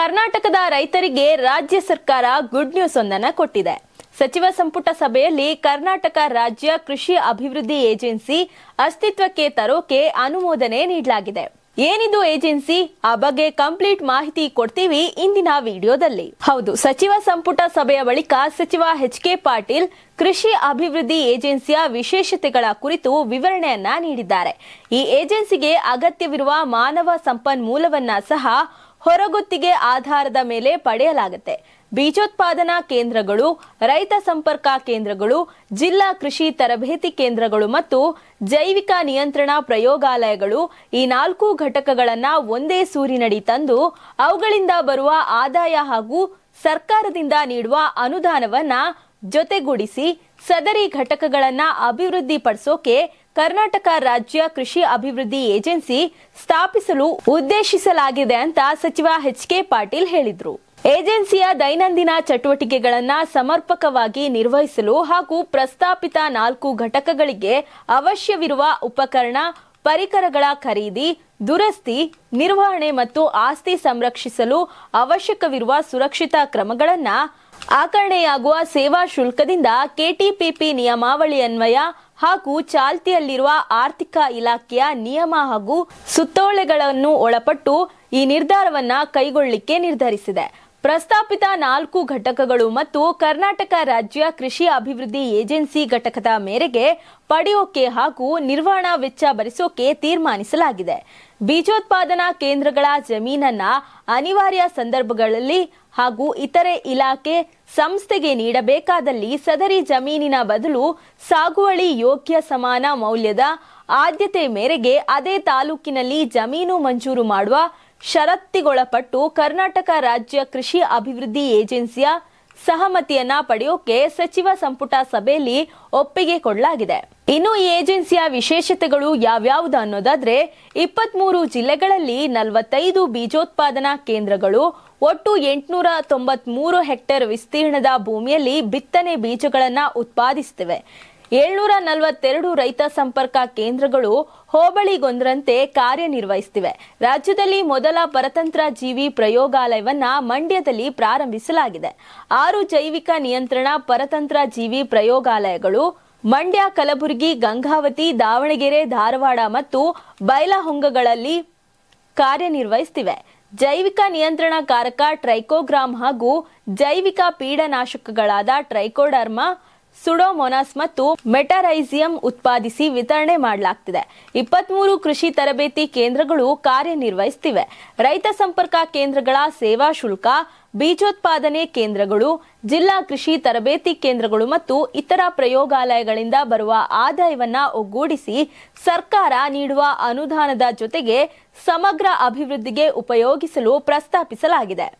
ಕರ್ನಾಟಕದ ರೈತರಿಗೆ ರಾಜ್ಯ ಸರ್ಕಾರ ಗುಡ್ ನ್ಯೂಸ್ ಒಂದನ್ನು ಕೊಟ್ಟಿದೆ ಸಚಿವ ಸಂಪುಟ ಸಭೆಯಲ್ಲಿ ಕರ್ನಾಟಕ ರಾಜ್ಯ ಕೃಷಿ ಅಭಿವೃದ್ಧಿ ಏಜೆನ್ಸಿ ಅಸ್ತಿತ್ವಕ್ಕೆ ತರೋಕೆ ಅನುಮೋದನೆ ನೀಡಲಾಗಿದೆ ಏನಿದು ಏಜೆನ್ಸಿ ಆ ಬಗ್ಗೆ ಕಂಪ್ಲೀಟ್ ಮಾಹಿತಿ ಕೊಡ್ತೀವಿ ಇಂದಿನ ವಿಡಿಯೋದಲ್ಲಿ ಹೌದು ಸಚಿವ ಸಂಪುಟ ಸಭೆಯ ಬಳಿಕ ಸಚಿವ ಎಚ್ ಕೆ ಪಾಟೀಲ್ ಕೃಷಿ ಅಭಿವೃದ್ಧಿ ಏಜೆನ್ಸಿಯ ವಿಶೇಷತೆಗಳ ಕುರಿತು ವಿವರಣೆಯನ್ನ ನೀಡಿದ್ದಾರೆ ಈ ಏಜೆನ್ಸಿಗೆ ಅಗತ್ಯವಿರುವ ಮಾನವ ಸಂಪನ್ಮೂಲವನ್ನ ಸಹ ಹೊರಗುತ್ತಿಗೆ ಆಧಾರದ ಮೇಲೆ ಪಡೆಯಲಾಗುತ್ತೆ ಬೀಜೋತ್ಪಾದನಾ ಕೇಂದ್ರಗಳು ರೈತ ಸಂಪರ್ಕ ಕೇಂದ್ರಗಳು ಜಿಲ್ಲಾ ಕೃಷಿ ತರಬೇತಿ ಕೇಂದ್ರಗಳು ಮತ್ತು ಜೈವಿಕ ನಿಯಂತ್ರಣ ಪ್ರಯೋಗಾಲಯಗಳು ಈ ನಾಲ್ಕು ಘಟಕಗಳನ್ನ ಒಂದೇ ಸೂರಿನಡಿ ತಂದು ಅವುಗಳಿಂದ ಬರುವ ಆದಾಯ ಹಾಗೂ ಸರ್ಕಾರದಿಂದ ನೀಡುವ ಅನುದಾನವನ್ನ ಜೊತೆಗೂಡಿಸಿ ಸದರಿ ಘಟಕಗಳನ್ನ ಅಭಿವೃದ್ಧಿಪಡಿಸೋಕೆ ಕರ್ನಾಟಕ ರಾಜ್ಯ ಕೃಷಿ ಅಭಿವೃದ್ಧಿ ಏಜೆನ್ಸಿ ಸ್ಥಾಪಿಸಲು ಉದ್ದೇಶಿಸಲಾಗಿದೆ ಅಂತ ಸಚಿವ ಎಚ್ ಕೆ ಪಾಟೀಲ್ ಹೇಳಿದರು ಏಜೆನ್ಸಿಯ ದೈನಂದಿನ ಚಟುವಟಿಕೆಗಳನ್ನು ಸಮರ್ಪಕವಾಗಿ ನಿರ್ವಹಿಸಲು ಹಾಗೂ ಪ್ರಸ್ತಾಪಿತ ನಾಲ್ಕು ಘಟಕಗಳಿಗೆ ಅವಶ್ಯವಿರುವ ಉಪಕರಣ ಪರಿಕರಗಳ ಖರೀದಿ ದುರಸ್ತಿ ನಿರ್ವಹಣೆ ಮತ್ತು ಆಸ್ತಿ ಸಂರಕ್ಷಿಸಲು ಅವಶ್ಯಕವಿರುವ ಸುರಕ್ಷಿತಾ ಕ್ರಮಗಳನ್ನು ಆಕರಣೆಯಾಗುವ ಸೇವಾ ಶುಲ್ಕದಿಂದ ಕೆಟಿಪಿಪಿ ನಿಯಮಾವಳಿ ಅನ್ವಯ ಹಾಗೂ ಚಾಲ್ತಿಯಲ್ಲಿರುವ ಆರ್ಥಿಕ ಇಲಾಖೆಯ ನಿಯಮ ಹಾಗೂ ಸುತ್ತೋಳೆಗಳನ್ನು ಒಳಪಟ್ಟು ಈ ನಿರ್ಧಾರವನ್ನ ಕೈಗೊಳ್ಳಿಕ್ಕೆ ನಿರ್ಧರಿಸಿದೆ ಪ್ರಸ್ತಾಪಿತ ನಾಲ್ಕು ಘಟಕಗಳು ಮತ್ತು ಕರ್ನಾಟಕ ರಾಜ್ಯ ಕೃಷಿ ಅಭಿವೃದ್ಧಿ ಏಜೆನ್ಸಿ ಘಟಕದ ಮೇರೆಗೆ ಪಡೆಯೋಕೆ ಹಾಗೂ ನಿರ್ವಹಣಾ ವೆಚ್ಚ ಭರಿಸೋಕೆ ತೀರ್ಮಾನಿಸಲಾಗಿದೆ ಬೀಜೋತ್ಪಾದನಾ ಕೇಂದ್ರಗಳ ಜಮೀನನ್ನ ಅನಿವಾರ್ಯ ಸಂದರ್ಭಗಳಲ್ಲಿ ಹಾಗೂ ಇತರೆ ಇಲಾಖೆ ಸಂಸ್ಥೆಗೆ ನೀಡಬೇಕಾದಲ್ಲಿ ಸದರಿ ಜಮೀನಿನ ಬದಲು ಸಾಗುವಳಿ ಯೋಗ್ಯ ಸಮಾನ ಮೌಲ್ಯದ ಆದ್ಯತೆ ಮೇರೆಗೆ ಅದೇ ತಾಲೂಕಿನಲ್ಲಿ ಜಮೀನು ಮಂಜೂರು ಮಾಡುವ ಷರತ್ತಿಗೊಳಪಟ್ಟು ಕರ್ನಾಟಕ ರಾಜ್ಯ ಕೃಷಿ ಅಭಿವೃದ್ಧಿ ಏಜೆನ್ಸಿಯ ಸಹಮತಿಯನ್ನ ಪಡೆಯೋಕೆ ಸಚಿವ ಸಂಪುಟ ಸಭೆಯಲ್ಲಿ ಒಪ್ಪಿಗೆ ಕೊಡಲಾಗಿದೆ ಇನ್ನು ಈ ಏಜೆನ್ಸಿಯ ವಿಶೇಷತೆಗಳು ಯಾವ್ಯಾವುದು ಅನ್ನೋದಾದ್ರೆ ಇಪ್ಪತ್ತ್ ಜಿಲ್ಲೆಗಳಲ್ಲಿ ನಲವತ್ತೈದು ಬೀಜೋತ್ಪಾದನಾ ಕೇಂದ್ರಗಳು ಒಟ್ಟು ಎಂಟುನೂರ ತೊಂಬತ್ಮೂರು ಹೆಕ್ಟೇರ್ ವಿಸ್ತೀರ್ಣದ ಭೂಮಿಯಲ್ಲಿ ಬಿತ್ತನೆ ಬೀಜಗಳನ್ನು ಉತ್ಪಾದಿಸುತ್ತಿವೆ ಏಳ್ನೂರ ನಲವತ್ತೆರಡು ರೈತ ಸಂಪರ್ಕ ಕೇಂದ್ರಗಳು ಹೋಬಳಿಗೊಂದರಂತೆ ಕಾರ್ಯನಿರ್ವಹಿಸುತ್ತಿವೆ ರಾಜ್ಯದಲ್ಲಿ ಮೊದಲ ಪರತಂತ್ರ ಜೀವಿ ಪ್ರಯೋಗಾಲಯವನ್ನ ಮಂಡ್ಯದಲ್ಲಿ ಪ್ರಾರಂಭಿಸಲಾಗಿದೆ ಆರು ಜೈವಿಕ ನಿಯಂತ್ರಣ ಪರತಂತ್ರ ಜೀವಿ ಪ್ರಯೋಗಾಲಯಗಳು ಮಂಡ್ಯ ಕಲಬುರಗಿ ಗಂಗಾವತಿ ದಾವಣಗೆರೆ ಧಾರವಾಡ ಮತ್ತು ಬೈಲಹೊಂಗಗಳಲ್ಲಿ ಕಾರ್ಯನಿರ್ವಹಿಸುತ್ತಿವೆ ಜೈವಿಕ ನಿಯಂತ್ರಣ ಕಾರಕ ಟ್ರೈಕೋಗ್ರಾಮ್ ಹಾಗೂ ಜೈವಿಕ ಪೀಡನಾಶಕಗಳಾದ ಟ್ರೈಕೋಡರ್ಮಾ ಸುಡೋಮೊನಾಸ್ ಮತ್ತು ಮೆಟರೈಸಿಯಂ ಉತ್ಪಾದಿಸಿ ವಿತರಣೆ ಮಾಡಲಾಗ್ತಿದೆ ಇಪ್ಪತ್ಮೂರು ಕೃಷಿ ತರಬೇತಿ ಕೇಂದ್ರಗಳು ಕಾರ್ಯನಿರ್ವಹಿಸುತ್ತಿವೆ ರೈತ ಸಂಪರ್ಕ ಕೇಂದ್ರಗಳ ಸೇವಾ ಶುಲ್ಕ ಬೀಜೋತ್ಪಾದನೆ ಕೇಂದ್ರಗಳು ಜಿಲ್ಲಾ ಕೃಷಿ ತರಬೇತಿ ಕೇಂದ್ರಗಳು ಮತ್ತು ಇತರ ಪ್ರಯೋಗಾಲಯಗಳಿಂದ ಬರುವ ಆದಾಯವನ್ನ ಒಗ್ಗೂಡಿಸಿ ಸರ್ಕಾರ ನೀಡುವ ಅನುದಾನದ ಜೊತೆಗೆ ಸಮಗ್ರ ಅಭಿವೃದ್ಧಿಗೆ ಉಪಯೋಗಿಸಲು ಪ್ರಸ್ತಾಪಿಸಲಾಗಿದೆ